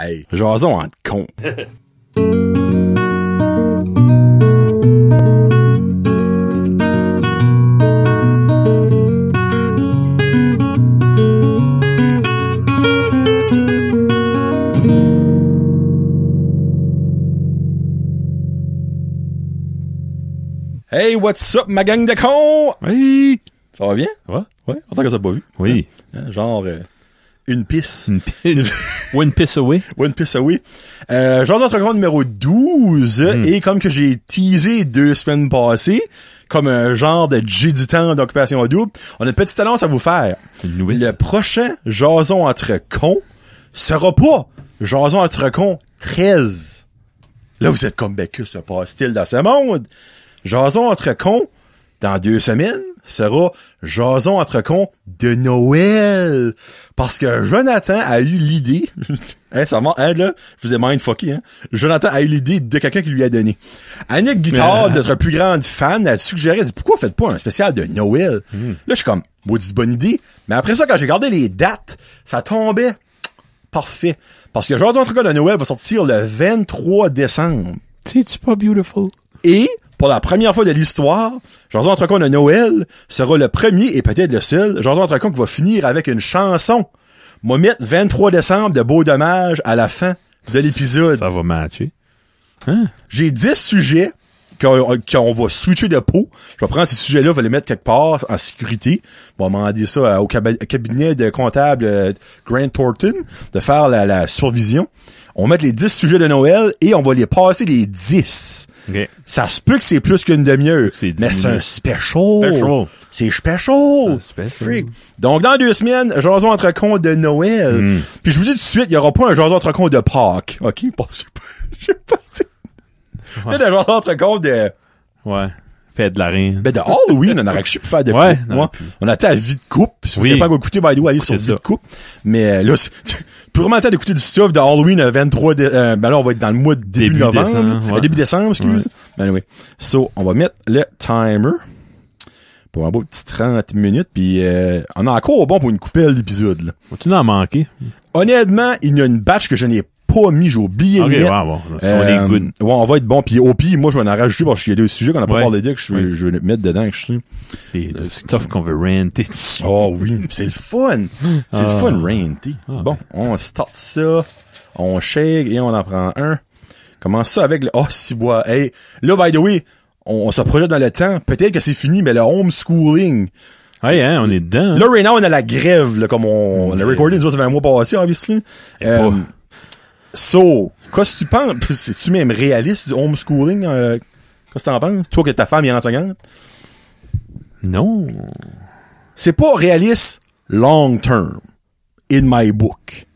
Hey, jason en con. Hey, what's up, ma gang de cons? Oui! Ça va bien? Ouais. Ouais, tant que ça pas vu. Oui. Hein? Genre, euh, une pisse. Une pisse. One Piece Away. One Piece Away. Euh, entre Grand numéro 12. Hmm. Et comme que j'ai teasé deux semaines passées, comme un genre de G du temps d'occupation double, on a une petite annonce à vous faire. Le prochain Jason entre cons sera pas Jason entre cons 13. Là, vous êtes comme, ben, que se passe-t-il dans ce monde? Jason entre cons, dans deux semaines, sera Jason entre cons de Noël. Parce que Jonathan a eu l'idée, hein, ça hein, là, je vous ai mindfucké, hein. Jonathan a eu l'idée de quelqu'un qui lui a donné. Annick Guitard, notre plus grande fan, a suggéré, dit, pourquoi faites pas un spécial de Noël? Hmm. Là, je suis comme, bonne idée. Mais après ça, quand j'ai regardé les dates, ça tombait parfait. Parce que Jason entre de Noël va sortir le 23 décembre. C'est-tu pas beautiful? Et pour la première fois de l'histoire, jean Entrecon de Noël sera le premier et peut-être le seul Jason Entrecon qui va finir avec une chanson. Mon 23 décembre de Beau Dommage à la fin de l'épisode. Ça va matcher. Hein? J'ai 10 sujets qu'on qu'on va switcher de peau. Je vais prendre ces sujets-là, je vais les mettre quelque part en sécurité. On vais demander ça au cabinet de comptable euh, Grant Thornton de faire la, la survision. On va mettre les 10 sujets de Noël et on va les passer les 10. Ça se peut que c'est plus qu'une demi-heure, mais c'est un special. special. C'est special. Donc, dans deux semaines, jason entre compte de Noël. Hmm. Puis je vous dis tout de suite, il n'y aura pas un jason entre comptes de Pâques. OK? ne je sais pas... T'es le genre compte de... Ouais fait de la rien. Ben de Halloween, on aurait que je faire depuis. Ouais, on a été à vie de coupe. Si vous n'avez pas écouté, by the way, allez sur vie de coupe. Mais euh, là, purement vraiment temps d'écouter du stuff de Halloween 23 dé... Euh, ben là, on va être dans le mois de début, novembre. début décembre, excuse. Ben oui. So, on va mettre le timer pour un beau petit 30 minutes. Puis euh, on a encore bon pour une coupelle d'épisode. Vas-tu en manqué? Honnêtement, il y a une batch que je n'ai pas pas mis, j'ai oublié okay, euh, on, va être bon. Puis au pire, moi, je vais en rajouter parce qu'il y a deux sujets qu'on n'a pas parlé de que je, je vais mettre dedans que je suis. Le euh, stuff qu'on veut ranter Oh oui, c'est le fun. C'est le ah. fun ranter. Ah, bon, ben. on start ça, on shake et on en prend un. comment ça avec le... Oh, si bois. Hey, là, by the way, on, se projette dans le temps. Peut-être que c'est fini, mais le homeschooling... Ah hein, on est dedans. Hein. Là, right now, on a la grève, là, comme on, le a recordé, nous autres, ça fait un mois passé, obviously. Euh, pas. So, qu'est-ce que tu penses? C'est-tu même réaliste du homeschooling? Euh, qu'est-ce que t'en penses? Toi que ta femme est enseignante? Non. C'est pas réaliste long term, in my book.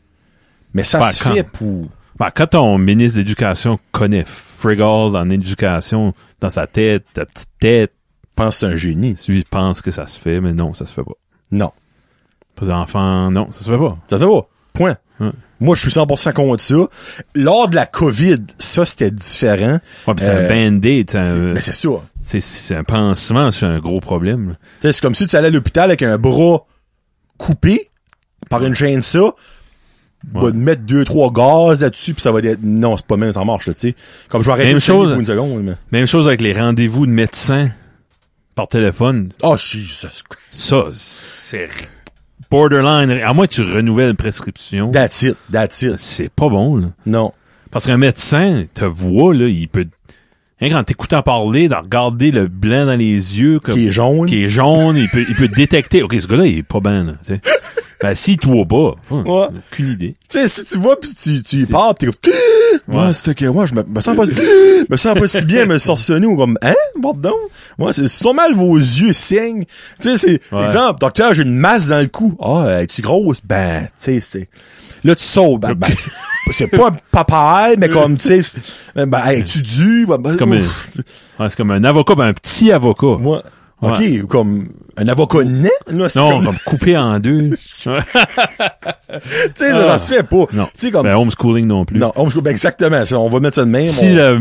Mais ça ben, se fait pour... bah quand ton ministre d'éducation connaît Frigol en éducation dans sa tête, ta petite tête, pense un génie. Lui pense que ça se fait, mais non, ça se fait pas. Non. Pas d'enfant, non, ça se fait pas. Ça se fait pas. Point. Hmm. Moi, je suis 100% contre ça. Lors de la COVID, ça, c'était différent. Ouais, c'est un euh, band-aid. Mais ben, c'est ça. C'est un pansement c'est un gros problème. C'est comme si tu allais à l'hôpital avec un bras coupé par une chaîne ça. Bah mettre deux, trois gaz là-dessus, puis ça va être... Non, c'est pas même, ça marche, tu sais. Comme je vais arrêter même chose, une seconde. Même chose avec les rendez-vous de médecins par téléphone. Oh, ah, Jesus Ça, c'est borderline. À moi tu renouvelles une prescription. That's it, C'est pas bon, là. Non. Parce qu'un médecin te voit, là, il peut quand quand en parler, de regarder le blanc dans les yeux. Comme, qui est jaune. Qui est jaune, il peut, il peut détecter. OK, ce gars-là, il est pas ben, là, t'sais. Ben, si toi pas, hmm, aucune idée. Tu sais, si tu vois pis tu, tu pars pis t'es comme, ouais, c'est ok, moi je me, sens pas, me sens pas si bien, me sorcionner ou comme, hein, pardon? moi c'est, c'est mal vos yeux saignent. Tu c'est, exemple, docteur, j'ai une masse dans le cou. Ah, elle est tu grosse? Ben, tu sais, c'est, Là, tu sauves ben, ben. c'est pas papaye, mais comme, tu sais, ben, tu dis, ben, ben, c'est comme, un, avocat, ben, un petit avocat. Moi, ouais. OK, comme un avocat net, Non, comme... coupé en deux. tu sais, ça se fait pas. Non. comme... Ben, homeschooling non plus. Non, homeschooling, ben, exactement. on va mettre ça de même. Si le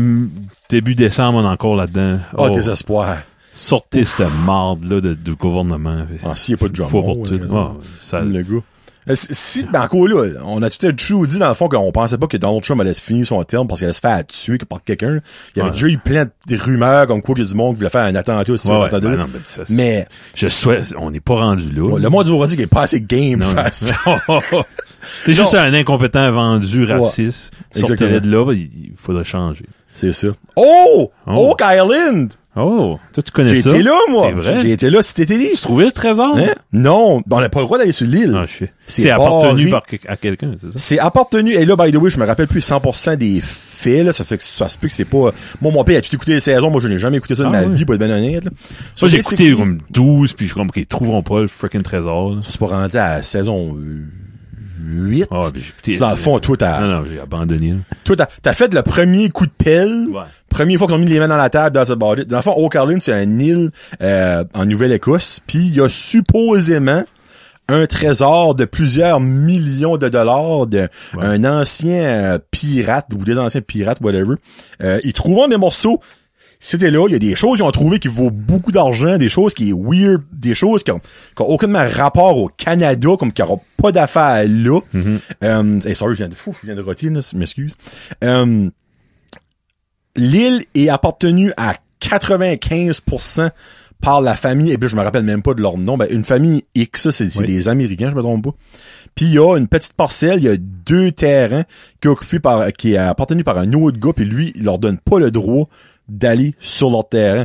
début décembre, on est encore là-dedans. Ah, oh, désespoir. Sortez cette marde, là, du gouvernement. Ah, s'il n'y a pas de drama. Faut pour tout. Hein, ah, le goût. Euh, si, ben, quoi là, on a tout à dit dans le fond qu'on pensait pas que Donald Trump allait se finir son terme parce qu'il allait se faire tuer par quelqu'un. Il y avait déjà eu plein de rumeurs comme quoi qu'il y a du monde qui voulait faire un attentat aussi. Ben ben, mais, je souhaite, on n'est pas rendu là. Le monde du dit qui est pas assez game non, face. C'est oh, oh, oh. juste un incompétent vendu raciste. Sortez de là, il faudrait changer. C'est ça. Oh! Oh, Island! Oh, toi, tu connais ça? J'ai été là, moi. C'est vrai. J'ai été là c'était été. trouvais le trésor? Hein? Non, ben, on n'a pas le droit d'aller sur l'île. Ah, c'est appartenu par à quelqu'un, c'est ça? C'est appartenu. Et là, by the way, je me rappelle plus 100% des faits, Ça fait que ça se peut que c'est pas, moi, mon père, tu écouté les saisons? Moi, je n'ai jamais écouté ça de ah ma vie, pour être bien honnête, Ça, j'ai écouté comme 12, puis je suis comme, qu'ils trouveront pas le freaking trésor, là. Ça pas rendu à saison 8. Ah, ben, j'ai écouté. Dans le fond, toi, t'as... Non, non, j'ai abandonné, là. Toi, t'as, t'as fait le premier coup de pelle. Ouais Première fois qu'ils ont mis les mains dans la table, dans ce it. Dans le fond, O'Carlin, c'est un île euh, en Nouvelle-Écosse, puis il y a supposément un trésor de plusieurs millions de dollars d'un ancien euh, pirate ou des anciens pirates, whatever. Euh, ils trouvent des morceaux. C'était là, il y a des choses qu'ils ont trouvé qui vaut beaucoup d'argent, des choses qui est weird, des choses qui ont, aucun rapport au Canada, comme qui n'auront pas d'affaires là. Mm mm-hmm. ça, je viens de fou, je viens de rôtir, m'excuse l'île est appartenue à 95% par la famille, et puis je me rappelle même pas de leur nom, ben, une famille X, c'est des Américains, je me trompe pas. Puis il y a une petite parcelle, il y a deux terrains qui est occupé par, qui est appartenu par un autre gars, puis lui, il leur donne pas le droit d'aller sur leur terrain.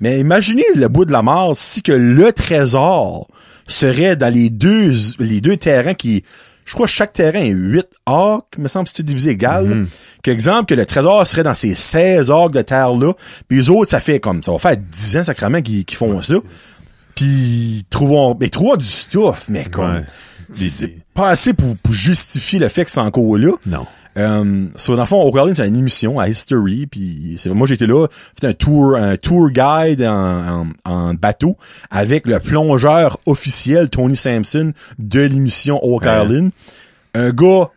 Mais imaginez le bout de la mort si que le trésor serait dans les deux, les deux terrains qui je crois que chaque terrain est 8 orques, me semble, si tu divisé égal. Mhm. Exemple, que le trésor serait dans ces 16 orques de terre-là, puis les autres, ça fait comme, ça va faire 10 ans, sacrément, qu'ils font ça. Puis, trouvons, mais du stuff, mais comme, c'est pas assez pour, justifier le fait que c'est encore là. Non. Euh, so, dans le fond, Oak c'est une émission à History, puis moi j'étais là, c'était un tour, un tour guide en, bateau avec le plongeur officiel Tony Sampson de l'émission Oak Island. Un gars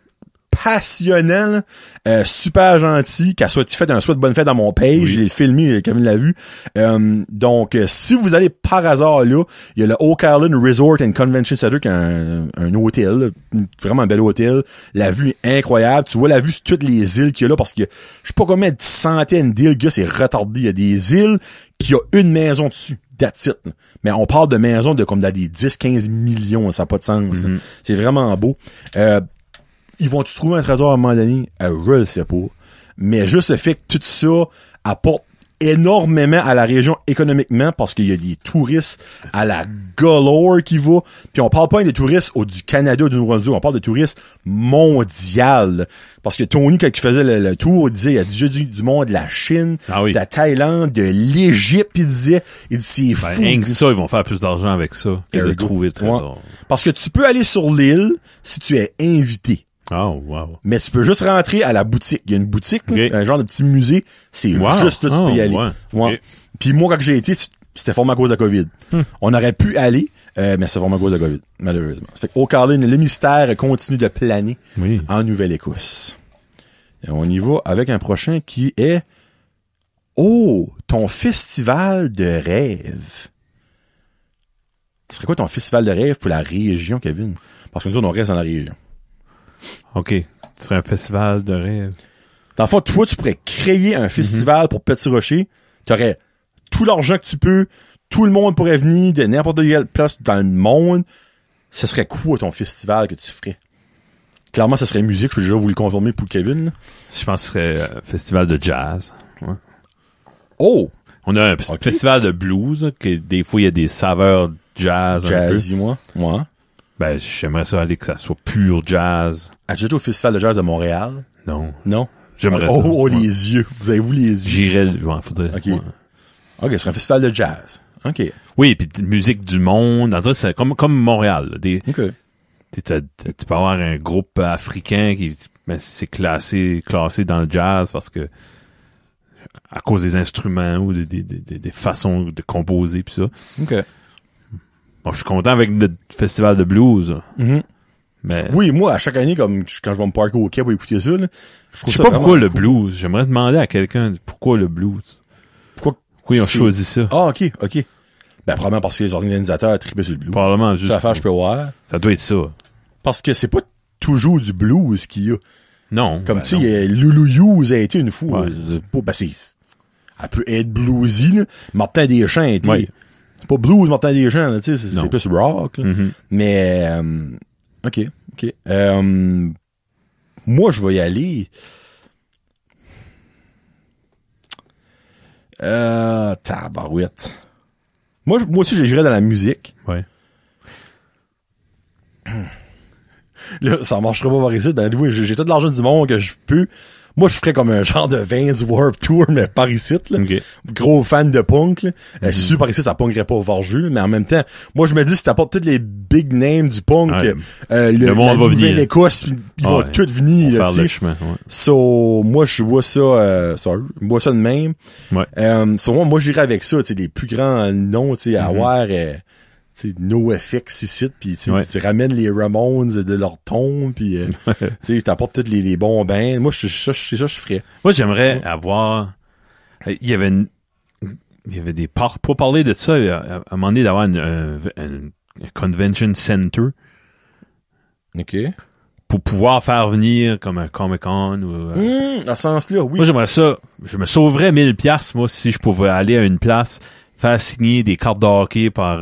passionnel. Euh, super gentil, qu'elle soit fait un souhait de bonne fête dans mon page. j'ai filmé filmé, euh, Kevin l'a vu. Euh, donc, si vous allez par hasard là, il y a le Oak Island Resort and Convention Center, qui est un, hôtel, vraiment un bel hôtel. La vue est incroyable. Tu vois la vue sur toutes les îles qu'il y a là, parce que je sais pas combien de centaines d'îles, gars, c'est retardé. Il y a des îles qui ont une maison dessus. That's Mais on parle de maison de comme dans des 10-15 millions, ça n'a pas de sens. Mm-hmm. C'est vraiment beau ils vont trouver un trésor à un moment donné? Euh, je sais Mais juste le fait que tout ça apporte énormément à la région économiquement parce qu'il y a des touristes à la galore qui vont. Puis on parle pas des touristes au, du Canada ou du nouveau on parle de touristes mondial. Parce que Tony, quand il faisait le, tour, il disait, il y a déjà du, monde de la Chine, ah de la Thaïlande, de l'Égypte, il disait, il dit, c'est ben, fou. ça, ils vont faire plus d'argent avec ça que de trouver le trésor. Parce que tu peux aller sur l'île si tu es invité. Oh, wow. Mais tu peux juste rentrer à la boutique. Il y a une boutique, un genre de petit musée. C'est juste là, tu peux y oh, aller. Puis moi, quand j'ai été, c'était fortement à cause de la COVID. Hmm. On aurait pu aller, euh, mais c'est vraiment à cause de la COVID, malheureusement. fait Carlin, le mystère continue de planer en Nouvelle-Écosse. Et on y va avec un prochain qui est Oh, ton festival de rêve. Ce serait quoi ton festival de rêve pour la région, Kevin? Parce que nous, on reste dans la région. OK. Ce serait un festival de rêve. Dans le fond, toi, tu pourrais créer un festival pour Petit Rocher. Tu aurais tout l'argent que tu peux. Tout le monde pourrait venir de n'importe quelle place dans le monde. Ce serait quoi ton festival que tu ferais? Clairement, ce serait musique. Je peux déjà vous le confirmer pour Kevin. Je pense que ce serait un euh, festival de jazz. Oh! On a un festival de blues. que des fois, il y a des saveurs jazz. Jazzy, moi. Moi. Ben, j'aimerais ça aller que ça soit pur jazz. As-tu au Festival de jazz de Montréal? Non. Non? J'aimerais oh, ça. Oh, les yeux. Vous avez-vous les yeux? J'irais, faudrait. OK. OK, ce un festival de jazz. OK. Oui, puis musique du monde. En c'est comme, comme Montréal. Des, Ok. Tu peux avoir un groupe africain qui ben, c'est classé, classé dans le jazz parce que à cause des instruments ou des, des, des, des façons de composer puis ça. Okay bon, je suis content avec le festival de blues. Mhm. Mais... Oui, moi, à chaque année, comme quand je vais me parker au Quai pour écouter ça, je trouve je sais pas pourquoi le blues. J'aimerais demander à quelqu'un pourquoi le blues. Pourquoi, ils ont choisi ça? Ah, ok, ok. Ben, probablement parce que les organisateurs tripaient sur le blues. Probablement, juste. Ça, je peux voir. Ça doit être ça. Parce que c'est pas toujours du blues qu'il y a. Non. Comme si ben tu Loulou a été une foule. Euh, ben, elle peut être bluesy, Martin Deschamps a été pas blues, des gens, tu sais, c'est, plus rock. Mm-hmm. Mais, euh, ok, ok. Euh, moi, je vais y aller. Euh, tabarouette. Moi, moi aussi, j'irais dans la musique. Ouais. Là, ça marchera pas par ici. Ben, j'ai, j'ai tout l'argent du monde que je peux. Moi, je ferais comme un genre de Vans Warp Tour, mais par ici. Là. Gros fan de punk. Là. Euh, mhm. sûr, par ici, ça punkerait pas au Varju, mais en même temps, moi, je me dis, si t'apportes tous les big names du punk, euh, le, monde va venir. Écosse, ils vont tous venir. Là, faire le chemin, So, moi, je vois ça, euh, je vois ça de même. Ouais. Euh, so, moi, j'irais avec ça, les plus grands noms, à mhm. avoir... NoFX ici, puis tu ramènes les Ramones de leur tombe, puis euh, tu apportes tous les, bons bains. Moi, c'est ça que je ferais. Moi, j'aimerais avoir... Euh, il y avait Il y avait des parcs Pour parler de ça, euh, à, un moment donné, d'avoir un convention center. OK. Pour pouvoir faire venir comme un Comic-Con dans hmm, ce sens-là, oui. Moi, j'aimerais ça. Je me sauverais 1000$, moi, si je pouvais aller à une place, faire signer des cartes de par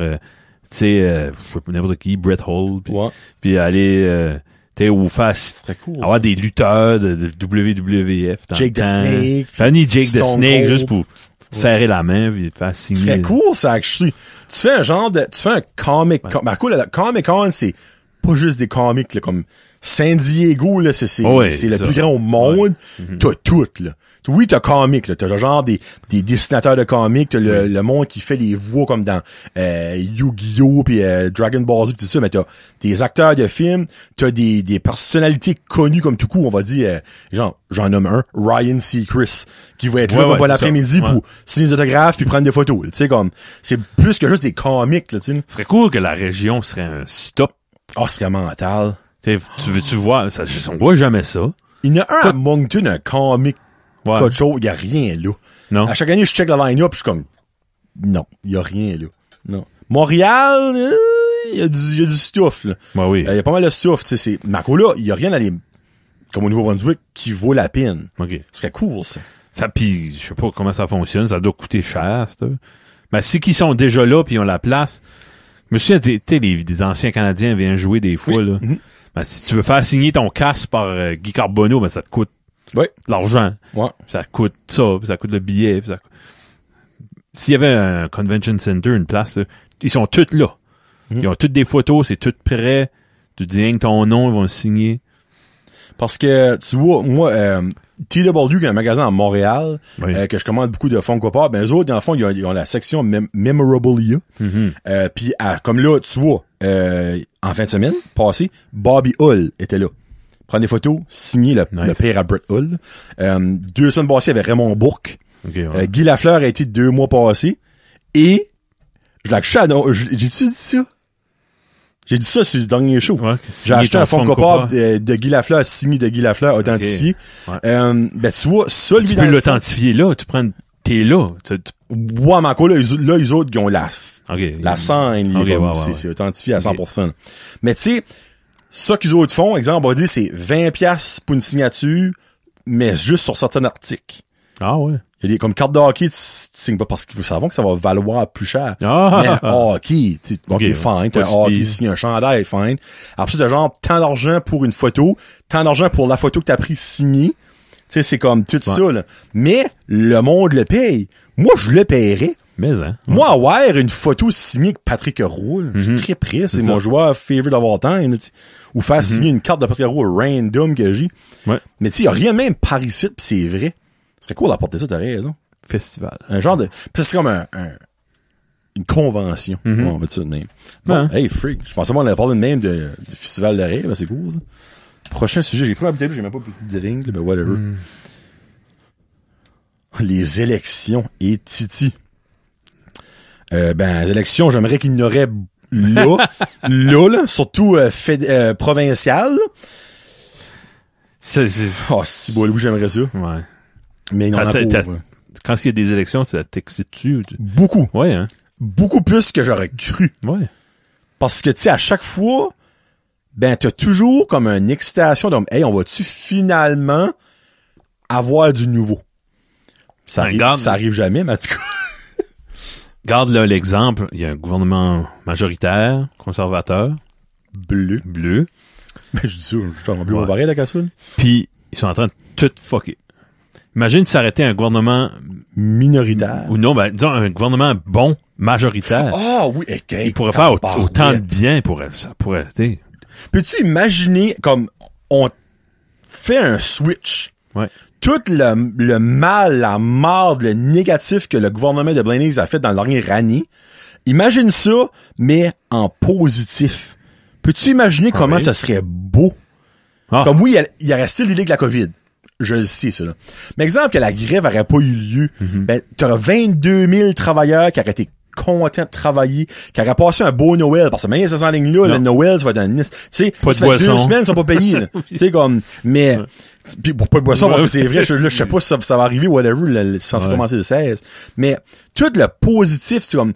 tu sais, euh, n'importe qui, Brett Hall, puis, ouais. aller, euh, tu cool. avoir des lutteurs de, de WWF. Jake the Snake. Fanny Jake the Snake, juste pour serrer la main, puis faire signer. C'est cool, ça, actually. Tu fais un genre de, tu fais un comic, ouais. Ben, cool ben, comic con, c'est pas juste des comics, comme San Diego, là, c'est, c'est, le plus grand au monde. Mm-hmm. T'as tout, là. Oui, t'as comics, T'as genre des, des dessinateurs de comics, t'as le, le, monde qui fait les voix comme dans euh, Yu-Gi-Oh! puis euh, Dragon Ball Z pis tout ça, mais t'as des acteurs de films, t'as des, des personnalités connues comme tout coup, on va dire, euh, genre, j'en nomme un, Ryan Seacrest, qui va être là bon laprès midi pour signer des autographes puis prendre des photos. Tu sais, comme, c'est plus que juste des comics, là, tu sais. Ce serait cool que la région serait un stop Oscar mental. tu tu vois, ça, on voit jamais ça. Il y en a un à Moncton, un comique ouais. il n'y a rien là. Non. À chaque année, je check la line-up, je suis comme, non, il n'y a rien là. Non. Montréal, euh, il y, a du, y a du stuff, là. Bah oui. Euh, il y a pas mal de stuff, tu là, il n'y a rien à les, comme au Nouveau-Brunswick, qui vaut la peine. Ce serait cool, ça. Ça, puis je sais pas comment ça fonctionne, ça doit coûter cher, Mais si qu'ils sont déjà là, puis ils ont la place, je me souviens, tu sais, les, anciens Canadiens viennent jouer des fois, là. Mhm. Ben, si tu veux faire signer ton casque par euh, Guy Carbonneau, ben, ça te coûte l'argent. Ouais. Ça coûte ça, ça coûte le billet. S'il y avait un convention center, une place, ils sont tous là. Mhm. Ils ont toutes des photos, c'est tout prêt. Tu dis rien que ton nom, ils vont le signer. Parce que, tu vois, moi, euh, TW, qui est un magasin à Montréal, euh, que je commande beaucoup de Funko Pop, ben, eux autres, dans le fond, ils ont, la section Memorable Memorabilia. Mm-hmm. euh, puis, ah, comme là, tu vois, euh, en fin de semaine passée, Bobby Hull était là. Prendre des photos, signer le, père à Brett Hull. Euh, deux semaines passées, avec Raymond Bourque. Guy Lafleur a été deux mois passés. Et, je l'ai j'ai dit ça? J'ai dit ça, c'est le dernier show. J'ai acheté un fonds coupable de, euh, de, Guy Lafleur, signé de Guy Lafleur, authentifié. Euh, ben, tu vois, celui Tu peux l'authentifier là, tu prends, t'es là. Tu... Ouais, mais là, là, autres, ils ont la, la scène, c'est authentifié à 100%. Mais tu sais, ça qu'ils autres font, exemple, on va dire, c'est 20 pour une signature, mais juste sur certains articles. Ah ouais. Il est comme carte de hockey, tu, signes pas parce qu'ils savons que ça va valoir plus cher. Ah, mais hockey, tu ok, fine, t'as hockey, signe un chandail, fine. Après, t'as genre tant d'argent pour une photo, tant d'argent pour la photo que t'as pris signée. Tu sais, c'est comme tout ça, là. Mais le monde le paye. Moi, je le paierais. Mais, hein, Moi, avoir une photo signée que Patrick Roux, je suis mhm. très pris c'est mon joueur favorite d'avoir temps, ou faire mhm. signer une carte de Patrick Roux random que j'ai. Ouais. Mais tu sais, y a rien même par ici, c'est vrai. Ce serait cool d'apporter ça, t'as raison. Festival. Un genre de. c'est comme un, une convention. Mhm. on va dire de même. Bon, hey, freak. Je pensais qu'on allait parler de même de, Festival de rêve, c'est cool ça. Prochain sujet, j'ai pris ma j'ai même pas de ring, mais ben whatever. Mm. Les élections et Titi. Euh, ben, élections j'aimerais qu'il n'y aurait là, là, là, surtout euh, euh, provincial. C'est, oh, si beau, j'aimerais ça. Ouais. Mais quand il y a des élections, ça t'excite-tu? Beaucoup. Ouais, hein? Beaucoup plus que j'aurais cru. Ouais. Parce que, tu sais, à chaque fois, ben, t'as toujours comme une excitation de, hey, on va-tu finalement avoir du nouveau? Ça, ben, arrive, ça arrive jamais, mais garde là l'exemple. Il y a un gouvernement majoritaire, conservateur. Bleu. Bleu. Ben, je dis ça, je suis la casserole. Puis, ils sont en train de tout fucker. Imagine s'arrêter un gouvernement minoritaire. Ou non, ben, disons un gouvernement bon, majoritaire. Ah oui, ok. Il pourrait faire autant, de bien, pour, ça pourrait, Peux-tu imaginer comme on fait un switch? Ouais. Tout le, mal, la marde, le négatif que le gouvernement de Blaney a fait dans l'Iranie, imagine ça, mais en positif. Peux-tu imaginer ah comment ça serait beau? Ah. Comme oui, il y, t aurait l'idée de la COVID je le sais, ça. Mais exemple que la grève n'aurait pas eu lieu, mhm. ben, 22 000 travailleurs qui auraient été contents de travailler, qui auraient passé un beau Noël, parce que même ça en ligne là, le Noël, ça va être un... Tu sais, pas deux semaines, ils sont pas payés, Tu sais, comme... Mais... Puis, pour pas de boisson, parce que c'est vrai, je, là, sais pas si ça, va arriver, whatever, Ça s'est commencé commencer le 16. Mais tout le positif, c'est comme...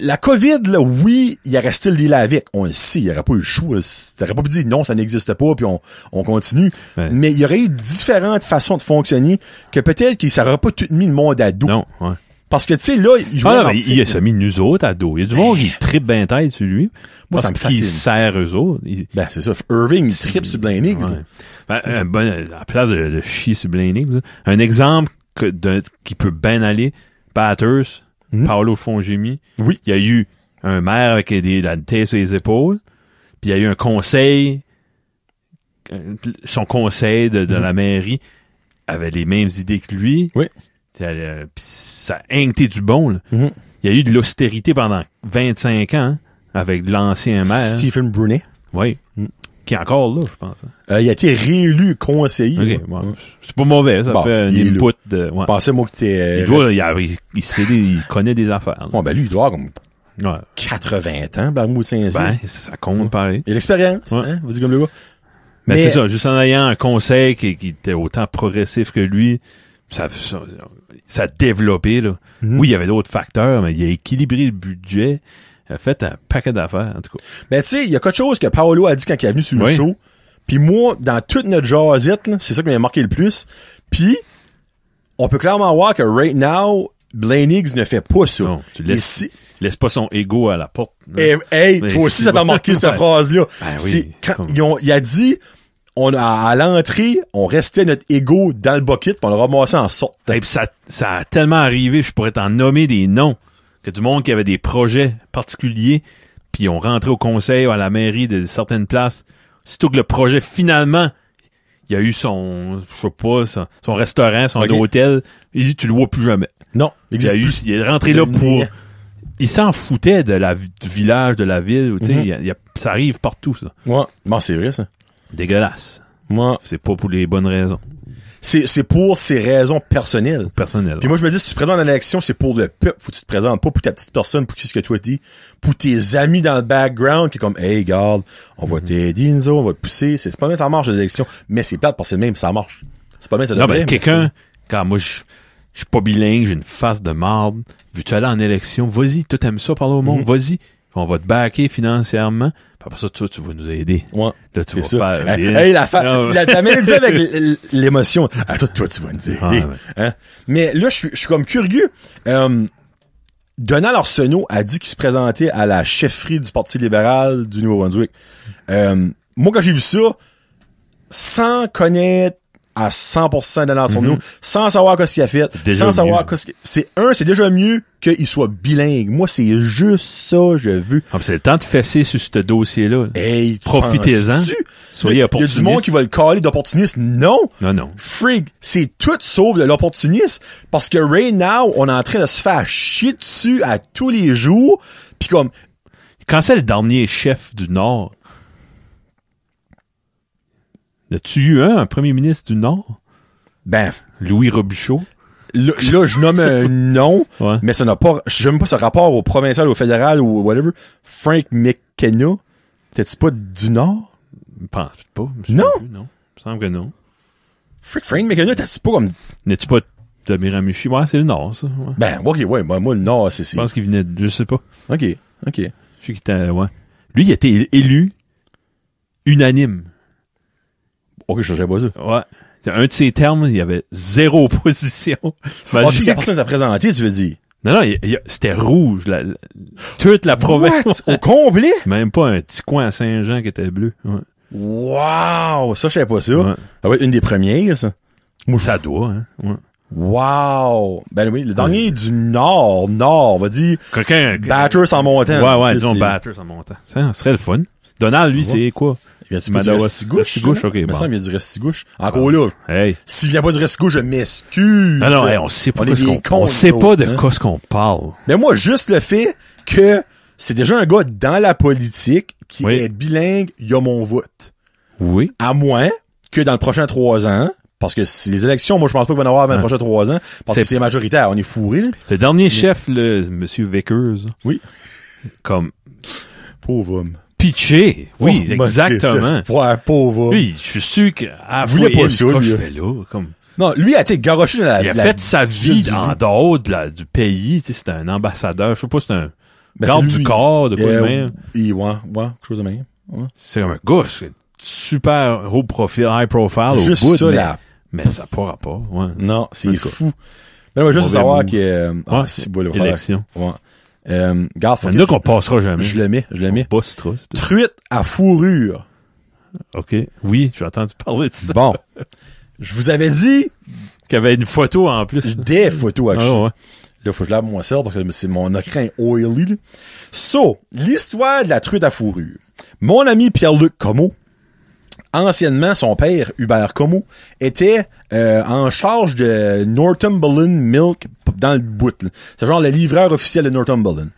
La COVID, là, oui, il aurait still dealé avec. On le sait, il aurait pas eu le choix. T'aurais pas pu dire non, ça n'existe pas, puis on, on continue. Mais il y aurait eu différentes façons de fonctionner que peut-être qu'il s'aurait pas tout mis le monde à dos. Non, ouais. Parce que, tu sais, là, il joue. Ah, non, il, s'est mis nous autres à dos. Il y a du monde qui ben. tripe bien tête sur lui. Moi, ça me qu'il sert eux autres. Ben, c'est ça. Irving, il tripe sur Blaine ben, euh, ben, à la place de, chier sur Blaine un exemple que, qui peut bien aller, Batters, mmh. Paolo Fongemi. Oui. Il y a eu un maire avec des, la tête sur les épaules, puis il y a eu un conseil, euh, son conseil de, hmm. la mairie avait les mêmes idées que lui. Oui. Euh, puis ça a été du bon. Là. Hmm. Il y a eu de l'austérité pendant 25 ans avec l'ancien maire. Stephen Brunet. Oui. Hmm encore là, je pense. Hein. Euh, il a été réélu conseiller. C'est pas mauvais, ça fait un input de. Ouais. Pensez-moi que t'es. Euh, il, doit, il, connaît des affaires. Bon, ben lui, il doit avoir 80 ans, Ben, ça compte pareil. Et l'expérience, Vous dites comme le gars. Mais, c'est ça, juste en ayant un conseil qui, était autant progressif que lui, ça, a développé, là. Mhm. Oui, il y avait d'autres facteurs, mais il a équilibré le budget. Il a fait un paquet d'affaires, en tout cas. Mais tu sais, il y a quelque chose que Paolo a dit quand il est venu sur le show. Puis moi, dans toute notre jasette, c'est ça qui m'a marqué le plus. Puis, on peut clairement voir que right now, Blaine Higgs ne fait pas ça. Non, tu laisses, laisse pas son ego à la porte. Eh, hey, toi aussi, ça t'a marqué cette phrase-là. Ben oui, il a dit, on à l'entrée, on restait notre ego dans le bucket, puis on le ramassait en sorte. Eh, ça, ça a tellement arrivé, je pourrais t'en nommer des noms que du monde qui avait des projets particuliers, puis ont rentré au conseil ou à la mairie de certaines places. Surtout que le projet, finalement, il y a eu son, je sais pas, son, restaurant, son hôtel. Il dit, tu le vois plus jamais. Non. Il, a il est rentré là pour... Il s'en foutait de la, du village, de la ville. ça arrive partout, ça. moi Bon, c'est vrai, ça. Dégueulasse. Moi. C'est pas pour les bonnes raisons c'est pour ses raisons personnelles. Personnelles. Puis moi, je me dis, si tu te présentes à l'élection, c'est pour le peuple. Faut que tu te présentes pas pour ta petite personne, pour ce que tu as dit, pour tes amis dans le background qui est comme, hey, garde, on va mhm. t'aider, nous on va te pousser. C'est pas bien, ça marche, les élections. Mais c'est plate parce que même, ça marche. C'est pas bien, ça devrait. Non, ben, quelqu'un, quand moi, je, je suis pas bilingue, j'ai une face de marde. Veux-tu aller en élection? Vas-y, tout aimes ça, parler au monde. Mhm. Vas-y on va te backer financièrement. Après ça, toi, tu vas nous aider. Ouais. Là, tu vas faire. bien. la dit avec l'émotion. Ah, toi, tu vas nous ah aider. Hein? Mais là, je suis comme curieux. Euh, Donald Arsenault a dit qu'il se présentait à la chefferie du Parti libéral du Nouveau-Brunswick. Euh, moi, quand j'ai vu ça, sans connaître à 100% dans son nous, mhm. sans savoir qu'est-ce qu'il a fait, sans savoir qu'est-ce qu'il... C'est un, c'est déjà mieux qu'il soit bilingue. Moi, c'est juste ça, je veux. Ah, c'est le temps de fesser sur ce dossier-là. profitez-en. Soyez opportuniste. Il y a du monde qui va le caler d'opportuniste. Non. Non, non. Frig, c'est tout sauf de l'opportuniste. Parce que right now, on est en train de se faire chier dessus à tous les jours. Puis comme... Quand c'est le dernier chef du Nord, As-tu eu un, premier ministre du Nord? Ben, Louis Robichaud. Là, je nomme un nom, mais ça n'a pas, je n'aime pas ce rapport au provincial, au fédéral ou whatever. Frank McKenna, t'es-tu pas du Nord? Je pense pas. non? non. Il me semble que non. Frank, McKenna, t'es-tu pas comme... N'es-tu pas de Miramichi? Ouais, c'est le Nord, ça. Ben, ok, ouais, moi, moi le Nord, c'est... Je pense qu'il venait de... Je sais pas. Ok, ok. Je sais qu'il Ouais. Lui, il a été élu unanime. Ok, je pas ça. Ouais. Un de ses termes, il y avait zéro position. Ah, puis la personne s'est présenté, tu veux dire? Non, non, c'était rouge. toute la province. Au complet? Même pas un petit coin à Saint-Jean qui était bleu. Ouais. Wow! Ça, je savais pas ça. Ouais. Ça va être une des premières, ça. ça doit, hein. Wow! Ben oui, le dernier du Nord, Nord, on va dire. Quelqu'un. Batters en montant. Ouais, ouais, disons Batters en montant. Ça serait le fun. Donald, lui, c'est quoi? Y a-tu du Restigouche? Restigouche, ok. Mais ça, a du Restigouche. Encore là. Hey. S'il vient pas du gauche je m'excuse. Non, non, on sait pas de sait pas de hein? quoi ce qu'on parle. Mais moi, juste le fait que c'est déjà un gars dans la politique qui est bilingue, il a mon vote. Oui. À moins que dans le prochain trois ans, parce que si les élections, moi, je pense pas qu'il va en avoir dans le hein? prochain trois ans, parce que c'est majoritaire, on est fourré. Le dernier chef, le monsieur Vickers. Oui. Comme. Pauvre homme pitché. Oui, oh, exactement. Pour pauvre. Oui, je suis sûr qu'à ah, voulait pas ça, que je fais là, comme. Non, lui a été garoché dans la Il a fait sa vie en dehors de la, du pays. Tu sais, un ambassadeur. Je sais pas, c'est un ben garde du corps, de quoi de même. Il, ouais, ouais, quelque chose de même. C'est comme un gars, super haut profil, high profile au bout. Ça, mais, mais ça pourra pas, Ouais. Non, c'est fou. Non, mais juste savoir qu'il y a... ah, c'est, Ouais. Euh, gars, c'est là qu'on passera jamais. Je le mets, je le mets. Truite à fourrure. OK. Oui, j'ai entendu parler de ça. Bon. Je vous avais dit qu'il y avait une photo en plus. Des photos, actually. Ah, ouais. Là, faut que je lave moi-même parce que c'est mon écran oily. So, l'histoire de la truite à fourrure. Mon ami Pierre-Luc Comeau, anciennement, son père, Hubert Comeau, était euh, en charge de Northumberland Milk dans le bout. C'est genre le livreur officiel de Northumberland.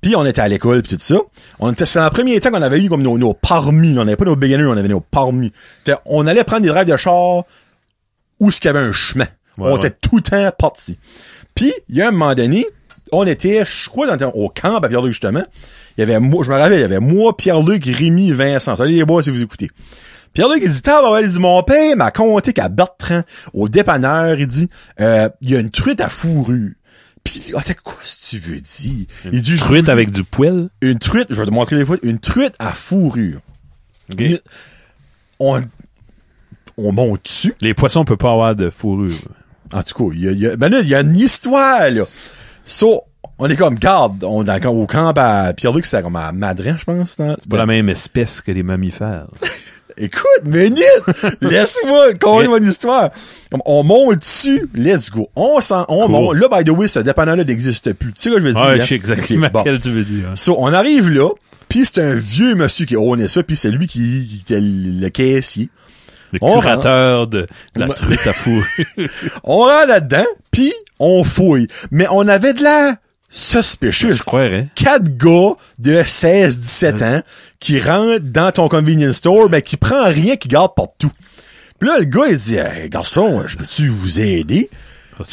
Puis on était à l'école puis tout ça. On était c'est le premier temps qu'on avait eu comme nos, nos parmi, on n'avait pas nos beginners, on avait nos parmi. on allait prendre des drives de char où ce qu'il y avait un chemin. on était tout le temps partis. Puis il y a un moment donné, on était je crois dans, au camp à Pierre-Luc justement. Il y avait moi, je me rappelle, il y avait moi, Pierre-Luc, Rémi, Vincent. Salut les bois si vous écoutez. Pierre-Luc, il dit, ah, il dit, mon père m'a compté qu'à Bertrand, au dépanneur, il dit, euh, il y a une truite à fourrure. Pis, oh, ah, quoi, ce que tu veux dire? Une il dit, truite avec du poil? Une truite, je vais te montrer les photos, une truite à fourrure. OK. on, on monte dessus. Les poissons peuvent pas avoir de fourrure. En tout cas, il y a, il y a ben une histoire, là. So, on est comme, garde, on est au camp à Pierre-Luc, c'est comme à Madrin, je pense. Hein. C'est pas la même espèce que les mammifères. écoute, minute, laisse-moi conner mon histoire. On monte dessus, let's go. On s'en, on monte. Là, by the way, ce dépanneur-là n'existe plus. Tu sais quoi je veux dire? Ah, je sais exactement bon. quel tu veux dire. Hein. So, on arrive là, puis c'est un vieux monsieur qui est ça, puis c'est lui qui, était le caissier. Le curateur de la truite à fou. on rentre là-dedans, puis on fouille. Mais on avait de la suspicious. Je Quatre gars de 16, 17 ans qui rentrent dans ton convenience store, mais qui prend rien, qui garde partout. Puis là, le gars, il dit, garçon, je peux-tu vous aider? Ah,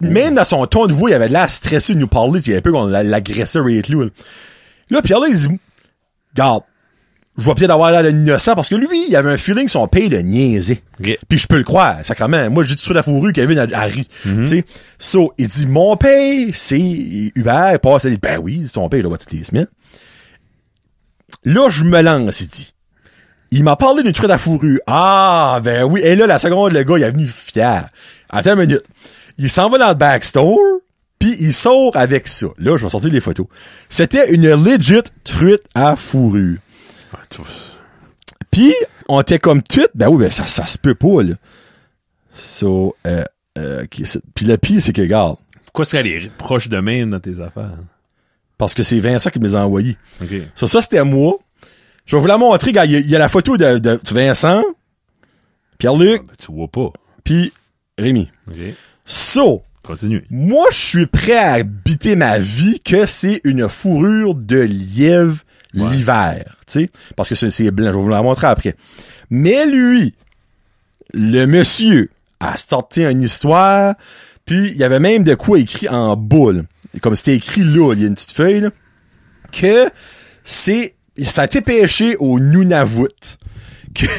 même dans son ton de voix, il avait de la stressé de nous parler, il avait peu qu'on l'agressait Ray Là, Pierre, là, il dit, garde, je vois peut-être avoir l'air d'un innocent parce que lui, il avait un feeling que son pays le niaiser. Puis je peux le croire, sacrement. Moi, j'ai du truc à fourrure qu'il a, à ri. Mm -hmm. So, il dit, mon pays, c'est Hubert. Il passe, il dit, ben oui, c'est ton pays, là, toutes les semaines. Là, je me lance, il dit. Il m'a parlé d'une truite à fourrure. Ah, ben oui. Et là, la seconde, le gars, il est venu fier. Attends une minute. Il s'en va dans le backstore, puis il sort avec ça. Là, je vais sortir les photos. C'était une legit truite à fourrure. Puis, on était comme tout, ben oui, ben ça, ça se peut pas, là. So, euh, euh puis le pire, c'est que, regarde. Pourquoi serait les proches de même dans tes affaires? Parce que c'est Vincent qui me les a envoyés. ça, c'était moi. Je vais vous la montrer, gars. Il y, a la photo de, Vincent, Pierre-Luc. Ah, ben, tu vois pas. Puis Rémi. Ok. So. Continue. Moi, je suis prêt à habiter ma vie que c'est une fourrure de lièvre l'hiver, tu sais, parce que c'est blanc, je vais vous la montrer après. Mais lui, le monsieur, a sorti une histoire, puis il y avait même de quoi écrit en boule, comme c'était écrit là, il y a une petite feuille, que c'est, ça a été pêché au Nunavut, que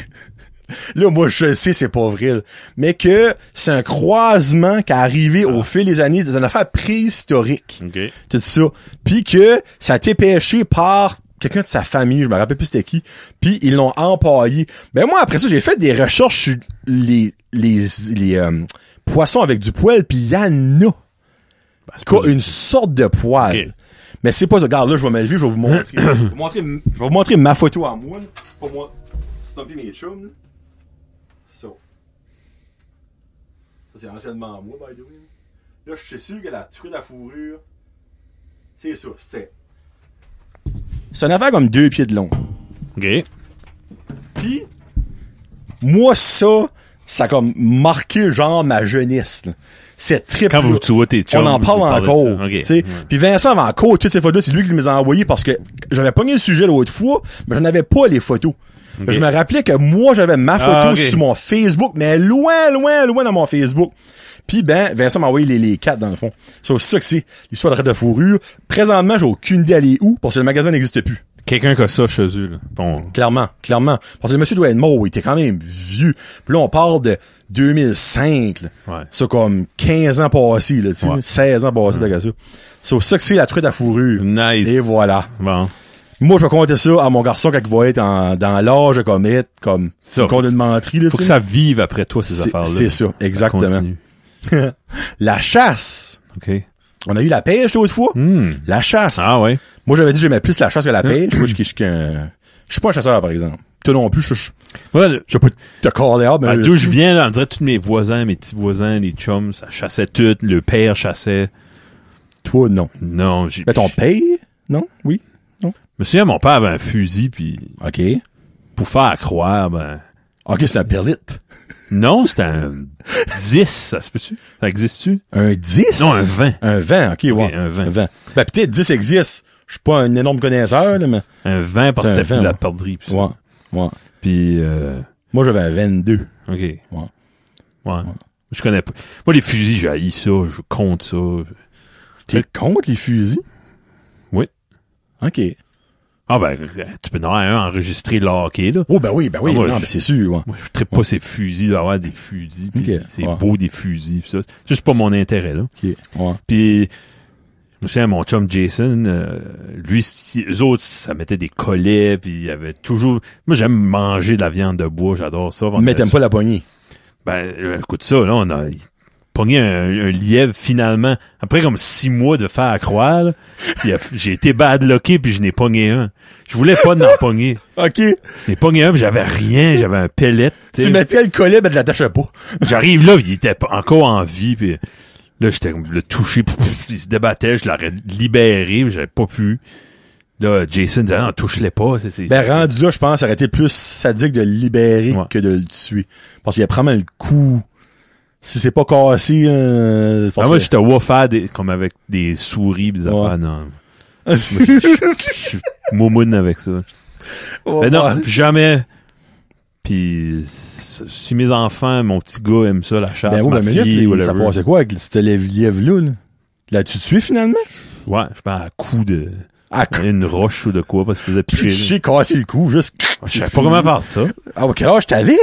Là, moi, je sais, c'est pas vrai, mais que c'est un croisement qui est arrivé au ah. fil des années dans une affaire préhistorique. Tout ça. Puis que ça a été pêché par quelqu'un de sa famille, je me rappelle plus c'était qui, puis ils l'ont empaillé. Mais ben moi après ça, j'ai fait des recherches sur les les les euh, poissons avec du poil, puis il y en a. Quoi, ben, une sorte de poil. Mais c'est pas ça. Regarde, là, je vais m'élever, je vais vous montrer. je, vais vous montrer ma photo à moi. Pour moi, c'est un petit Là. ça Ça, c'est anciennement à moi, by the way. Là, je suis sûr qu'elle a tué la fourrure, c'est ça. c'est c'est une affaire comme deux pieds de long. OK. Puis, moi, ça, ça a comme marqué, genre, ma jeunesse. C'est triple. trip quand vous tuez on en parle encore okay. puis Vincent avait encore toutes ces photos c'est lui qui les a envoyées parce que j'avais mis le sujet l'autre fois mais je n'avais pas les photos je me rappelais que moi j'avais ma photo ah, sur mon Facebook mais loin loin loin dans mon Facebook puis ben, Vincent m'a envoyé les, les quatre dans le fond. C'est ça que c'est. L'histoire de de fourrure. Présentement, j'ai aucune idée d'aller où parce que le magasin n'existe plus. Quelqu'un qui a ça chez eux, Clairement, clairement. Parce que le monsieur doit être il était quand même vieux. Puis là, on parle de 2005, C'est comme 15 ans passés, là, tu sais. 16 ans passés, mmh. ça. C'est ça que c'est la truite à fourrure. Nice. Et voilà. Bon. Moi, je vais compter ça à mon garçon quand il va être dans l'âge comme être, comme, ça, une faut, faut que ça vive après toi, ces affaires-là. C'est ça, exactement. la chasse. OK. On a eu la pêche l'autre fois. Hmm. La chasse. Ah ouais. Moi, j'avais dit j'aimais plus la chasse que la hein? pêche. je, suis pas un chasseur, par exemple. Toi non plus, je suis... Ouais, je peux mais... Ah, d'où je viens, là, on dirait tous mes voisins, mes petits voisins, les chums, ça chassait tout. Le père chassait. Toi, non. Non. mais ton père, non? Oui? Non? Monsieur mon père avait un fusil, puis... OK. Pour faire croire, ben... OK, c'est la pellet. Non, c'était un 10, ça se peut-tu? Ça existe-tu? Un 10? Non, un 20. Un 20, ok, ouais. un 20. 20. Ben, peut-être 10 existe. Je suis pas un énorme connaisseur, là, mais... Un 20 parce que c'était plus la perdrie. Pis ouais, ouais. Puis... Euh... Moi, j'avais un 22. OK. Ouais. Ouais. ouais. Je connais pas. Moi, les fusils, j'haïs ça, je compte ça. Tu comptes les fusils? Oui. OK. Ah ben, euh, tu peux non, hein, enregistrer l'hockey, là. Oh ben oui, ben oui, ah, non, c'est sûr. Ouais. Moi, je traite pas ces fusils, d'avoir des fusils, c'est beau des fusils, pis ça. C'est juste pas mon intérêt, là. Puis, je me souviens, mon chum Jason, euh, lui, eux autres, ça mettait des collets, puis il y avait toujours... Moi, j'aime manger de la viande de bois, j'adore ça. Mais t'aimes pas la poignée? Ben, euh, écoute ça, là, on a pogné un, lièvre finalement. Après comme six mois de faire à croire, j'ai été bad badlocké puis je n'ai pogné un. Je voulais pas n'en pogner. OK. J'ai pogné un, j'avais rien, j'avais un pellet. Tu mettais le collet, mais je l'attachais pas. J'arrive là, il était encore en vie puis là j'étais le toucher. il se débattait, je l'aurais libéré, j'avais pas pu. Là, Jason disait, non, touche-les pas. ben, rendu là, je pense, ça aurait été plus sadique de le libérer que de le tuer. Parce qu'il a vraiment le coup si c'est pas cassé. Euh, ah, moi, j'étais wafad comme avec des souris des affaires. Non. je suis moumoune avec ça. Mais non, jamais. Puis si mes enfants, mon petit gars aime ça, la chasse, ben, ma fille, Ça passait quoi avec cette lièvre-là? Là? L'as-tu tué finalement? Ouais, je pense à coup de... À une roche ou de quoi, parce qu'il faisait picher. J'ai cassé le cou, juste... Je savais pas comment faire ça. Ah, quel âge t'avais?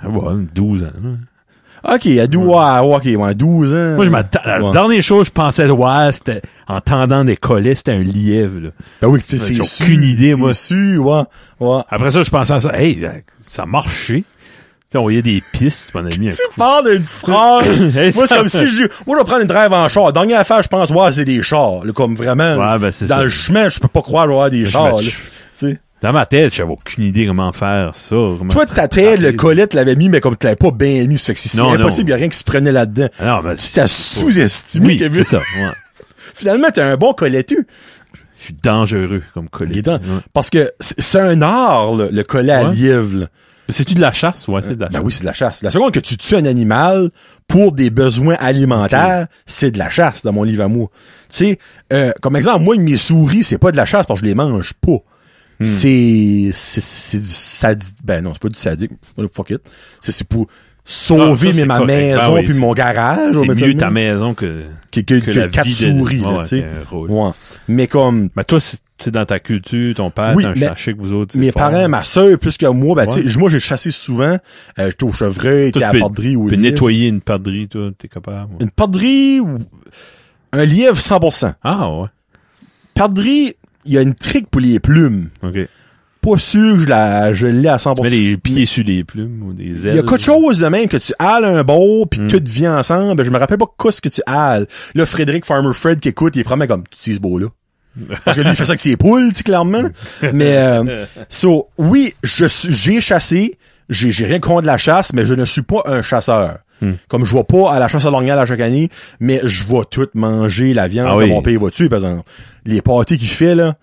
Ah, ouais, 12 ans. OK, à 12, ans. Moi, je m'attends. La dernière chose, je pensais, c'était, en tendant des collets, c'était un lièvre, là. Ben oui, c'est J'ai aucune idée, moi. Su, ouais, Après ça, je pensais à ça, hey, euh, ça marchait. T'sais, on voyait des pistes, mon ami. Tu parles d'une phrase. moi, c'est comme si je moi, je vais prendre une drive en char. Dernière affaire, je pense, ouais, c'est des chars, comme vraiment. Ouais, ben, dans ça. le chemin, je peux pas croire avoir des chars, dans ma tête, j'avais aucune idée comment faire ça. Toi, ta tête, le collet, l'avait mis, mais comme tu l'avais pas bien mis, fait que c'est impossible, il a rien qui se prenait là-dedans. Ah tu t'as sous-estimé, oui, c'est ça, ouais. Finalement, t'es un bon colletu. Je suis dangereux comme collet. Parce que c'est un art, le collet à l'ivre. C'est-tu de la chasse? Ouais, c'est de la ben oui, c'est de la chasse. La seconde que tu tues un animal pour des besoins alimentaires, c'est de la chasse dans mon livre à moi. Tu sais, euh, comme exemple, moi, mes souris, c'est pas de la chasse parce que je les mange pas. Hmm. C'est, c'est, du sadique. Ben non, c'est pas du sadique. Fuck it. C'est pour sauver ah, ma ben maison ben, puis mon garage. C'est mieux ta maison que, que, que, que, la souris, ouais, Ouais. Mais comme... Mais toi, c'est dans ta culture, ton père, oui, mais, que vous autres. Mes parents, ma soeur, plus que moi, ben, tu sais, moi, j'ai chassé souvent, euh, j'étais au chevreuil, t'es la Tu nettoyer une perderie, toi, t'es capable. Une perderie ou, un lièvre 100%. Ah, ouais il y a une trique pour les plumes. Pas sûr que je la, je l'ai à 100%. Tu les pieds sur des plumes ou des ailes. Il y a quelque chose de même que tu hales un beau puis tu hmm. tout vient ensemble. Ben, je me rappelle pas quoi ce que tu hales. Là, Frédéric Farmer Fred qui écoute, il est comme, tu sais ce beau-là. Parce que lui, il fait ça avec ses poules, tu sais, clairement. Mais, euh, so, oui, je j'ai chassé. J'ai rien contre la chasse, mais je ne suis pas un chasseur. Hmm. Comme je vois pas à la chasse à l'orignal à chaque année, mais je vois tout manger la viande ah que mon pays va dessus, par exemple. Les pâtés qu'il fait, là.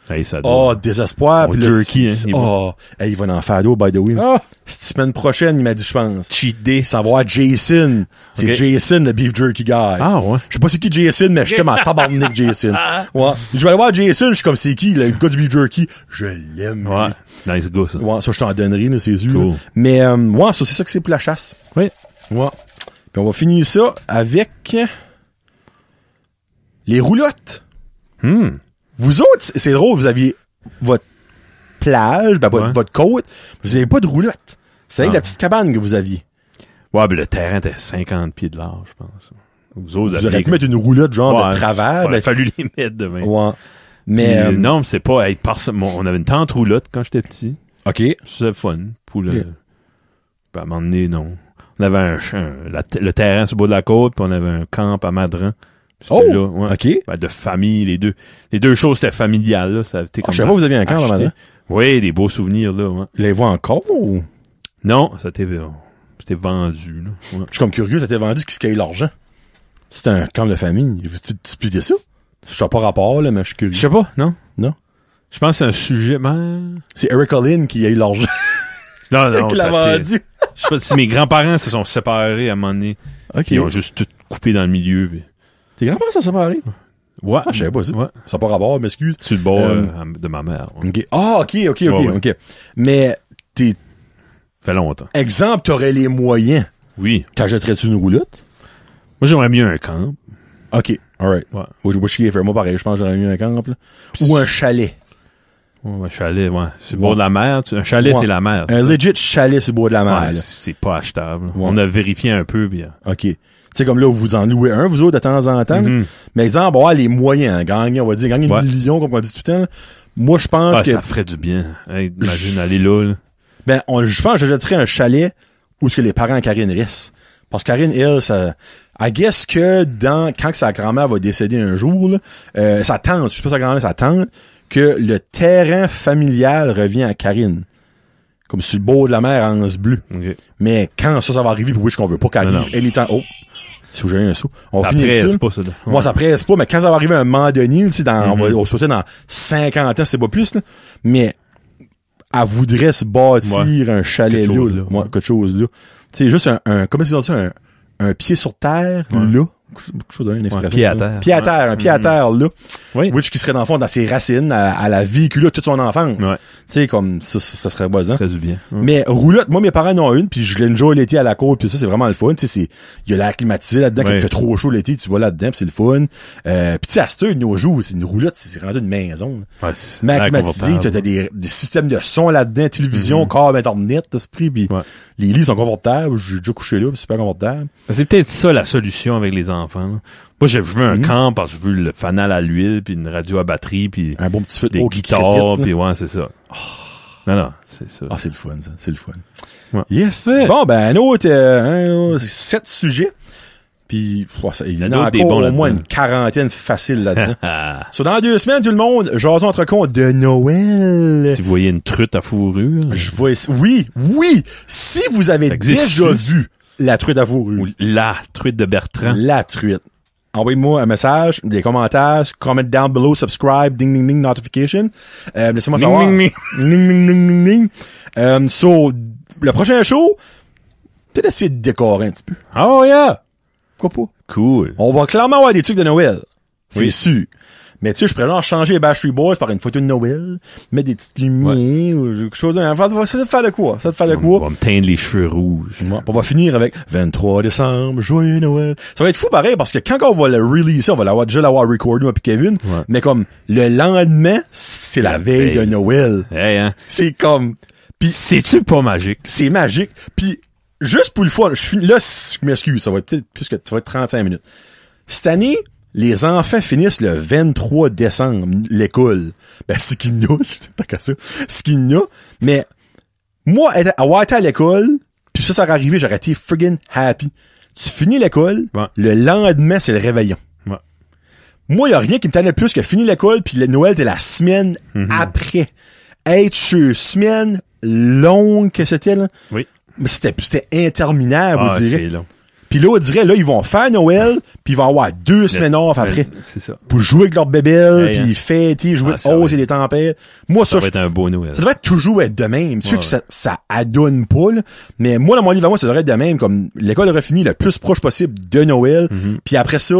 Oh, désespoir. Puis jerky, oh, il va en faire d'eau, by the way. Ah! Cette semaine prochaine, il m'a dit, je pense. Cheat day. voir Jason. C'est Jason, le beef jerky guy. Ah, ouais. Je sais pas c'est qui Jason, mais je suis comme tabarnak Jason. Ouais. Je vais aller voir Jason, je suis comme c'est qui, le gars du beef jerky. Je l'aime. Ouais. Nice go ça. Ouais, ça, je t'en donnerai, c'est sûr. Mais, euh, ouais, ça, c'est ça que c'est pour la chasse. Oui. Ouais on va finir ça avec les roulottes. Hmm. Vous autres, c'est drôle, vous aviez votre plage, ben, votre, côte, vous n'avez pas de roulotte. C'est avec ah. la petite cabane que vous aviez. Ouais, ben le terrain était 50 pieds de large, je pense. Vous autres, vous auriez pu mettre une roulotte genre de travers. Il a fallu les mettre demain. Ouais. Mais euh, non, c'est pas on avait une tente roulotte quand j'étais petit. OK. C'était fun pour le m'emmener à un moment donné, non. On avait un, le terrain sur le bout de la côte, puis on avait un camp à Madran. Oh! Là, OK. Ben, de famille, les deux. Les deux choses, c'était familial, là. Ça, oh, comme je sais pas, vous aviez un camp à Madran? Oui, des beaux souvenirs, là. Ouais. Les vois encore ou? Non, ça t'est, euh, c'était vendu, là. Je suis comme curieux, ça t'est vendu, qu'est-ce qu'il a eu l'argent? C'est un camp de famille. Tu, tu ça? Je sais pas rapport, là, mais je suis curieux. Je sais pas, non? Non. Je pense que c'est un sujet, mais... Ben, c'est Eric Olin qui a eu l'argent. Non, non, ça a Je sais pas si mes grands-parents se sont séparés à un moment donné. Ils ont juste tout coupé dans le milieu. Tes grands-parents se sont séparés? Ouais. Ah, je savais pas ça. Ouais. Ça n'a pas rapport, m'excuse. Tu le bord euh, euh, de ma mère. Ah, OK, OK, OK, Mais t'es... fait longtemps. Exemple, t'aurais les moyens. Oui. T'achèterais-tu une roulotte? Moi, j'aimerais mieux un camp. OK. All right. Ouais. Moi, je suis moi, pareil. Je pense que j'aurais mieux un camp, Ou un chalet. Un chalet, ouais. C'est beau de la mer. Un chalet, c'est la mer. Un legit chalet, c'est le de la mer. c'est pas achetable. On a vérifié un peu, bien. Euh, OK. Tu sais, comme là, vous en louez un, vous autres, de temps en temps. Mhm. Mais -hmm. Mais les moyens, hein, gagner, on va dire, gagner une million, comme on dit tout le temps. Moi, je pense ah, que... Ça ferait du bien. imagine aller là, là. Ben, je pense que je un chalet où ce que les parents de Karine restent. Parce que Karine, elle, ça... I guess que dans quand sa grand-mère va décéder un jour, là, euh, sa tante, je sais pas sa grand-mère, sa tante, que le terrain familial revient à Karine. Comme si le beau de la mer en ce bleu. Mais quand ça, ça va arriver, pour je qu'on veut pas qu'elle arrive, elle est en haut. Si vous un sou. On ça finit ça. Moi, ça presse pas, mais quand ça va arriver un moment de si on va mhm. sauter dans 50 ans, c'est pas plus, Mais, elle voudrait se bâtir un chalet quelque là, chose, quelque chose juste un, un, un pied sur terre, là quelque chose une expression. pied à terre. Pied à terre, un pied à mm-hmm. terre, là. Which qui serait dans le fond dans ses racines, à, à la véhicule, toute son enfance. Tu sais, comme, ça, ça, serait voisin. Ça du bien. Mais roulotte, moi, mes parents en ont une, puis je l'ai une l'été à la cour, puis ça, c'est vraiment le fun. Tu sais, c'est, il y a l'air climatisé là-dedans, quand il fait trop chaud l'été, tu vas là-dedans, c'est le fun. Euh, puis tu sais, à nos jours, c'est une roulotte, c'est rendu une maison. Mais tu t'as des, des systèmes de son là-dedans, télévision, mm-hmm. corps, internet, esprit, puis les lits sont confortables, j'ai déjà couché là, c'est super confortable. Ben, c'est peut-être ça la solution avec les enfants. Moi, j'ai vu un mhm. camp parce que j'ai vu le fanal à l'huile, puis une radio à batterie, puis un bon petit des guitares, puis ouais, c'est ça. Oh. Non, non, c'est ça. Ah, c'est le fun, ça. C'est le fun. Yes. Bon, ben, un autre, euh, sept sujets. Puis, il y en a, au moins une quarantaine facile là-dedans. Ah. so, dans deux semaines, tout le monde, jason entre compte de Noël. Si vous voyez une truite à fourrure. Je vois, oui, oui! Si vous avez déjà vu la truite à fourrure. la truite de Bertrand. La truite. Envoyez-moi un message, des commentaires, comment down below, subscribe, ding ding ding notification. Euh, laissez-moi savoir. Ding ding ding ding ding ding. Euh, so, le prochain show, peut-être essayer de décorer un petit peu. Oh yeah! Cool. On va clairement avoir des trucs de Noël. C'est sûr. Mais tu sais, je pourrais changer les Battery Boys par une photo de Noël, mettre des petites lumières ou quelque chose. Enfin, ça te faire de quoi? Ça te faire de quoi? On va me teindre les cheveux rouges. On va finir avec 23 décembre, joyeux Noël. Ça va être fou pareil parce que quand on va le release, on va l'avoir déjà l'avoir recordé, moi puis Kevin. Mais comme le lendemain, c'est la veille de Noël. Hein? C'est comme... Pis, c'est-tu pas magique? C'est magique. Puis juste pour le fun, je finis, là, je m'excuse, ça va être peut-être plus que, ça va être 35 minutes. Cette année, les enfants finissent le 23 décembre l'école. Ben, c'est qu'il n'y a, pas qu'à ça, ce qu'il n'y a. Mais, moi, avoir été à l'école, puis ça, ça aurait arrivé, j'aurais été friggin' happy. Tu finis l'école, le lendemain, c'est le réveillon. Ouais. Moi, y a rien qui me tenait plus que finir l'école, puis le Noël, t'es la semaine mhm. après. Être sur semaine longue que c'était, là. Oui. Mais c'était interminable, ah, on dirait. Puis là, on dirait, là, ils vont faire Noël, puis ils vont avoir deux semaines off après. C'est ça. Pour jouer avec leur bébé puis fêter, jouer aux aux et des tempêtes. Moi, ça, ça, devrait être un beau Noël. Ça devrait toujours être de même. tu sais que ça, ça adonne pas, Mais moi, dans mon livre, moi, ça devrait être de même. Comme l'école aurait fini le plus proche possible de Noël, mhm. puis après ça,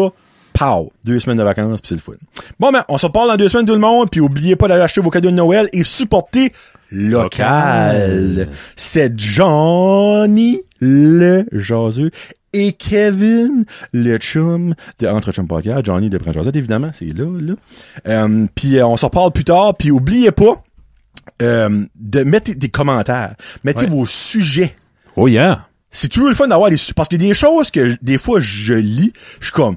pow, deux semaines de vacances, puis c'est le fun. Bon, ben, on se parle dans deux semaines, tout le monde. Puis oubliez pas d'aller acheter vos cadeaux de Noël et supporter local. C'est Johnny le jaseux et Kevin, le chum de Entre Chum Podcast, Johnny de Prince évidemment, c'est là, là. Euh, puis euh, on se reparle plus tard, puis oubliez pas euh, de mettre des commentaires, mettez vos sujets. Oh yeah! C'est toujours le fun d'avoir des sujets. parce que des choses que des fois je lis, je suis comme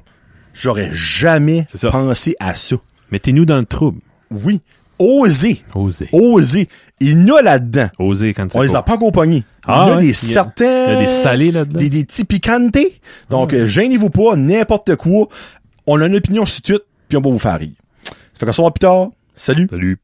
J'aurais jamais pensé à ça. Mettez-nous dans le trouble. Oui. Osez. Osez. Osez. Il y en a là-dedans. Osez quand On les a pas accompagnés. Ah il y a des certains. Il y a des salés là-dedans. Des, des petits picantes. Donc, ah. euh, gênez-vous pas, n'importe quoi. On a une opinion sur tout, puis on va vous faire rire. Ça fait qu'on se voit plus tard. Salut. Salut.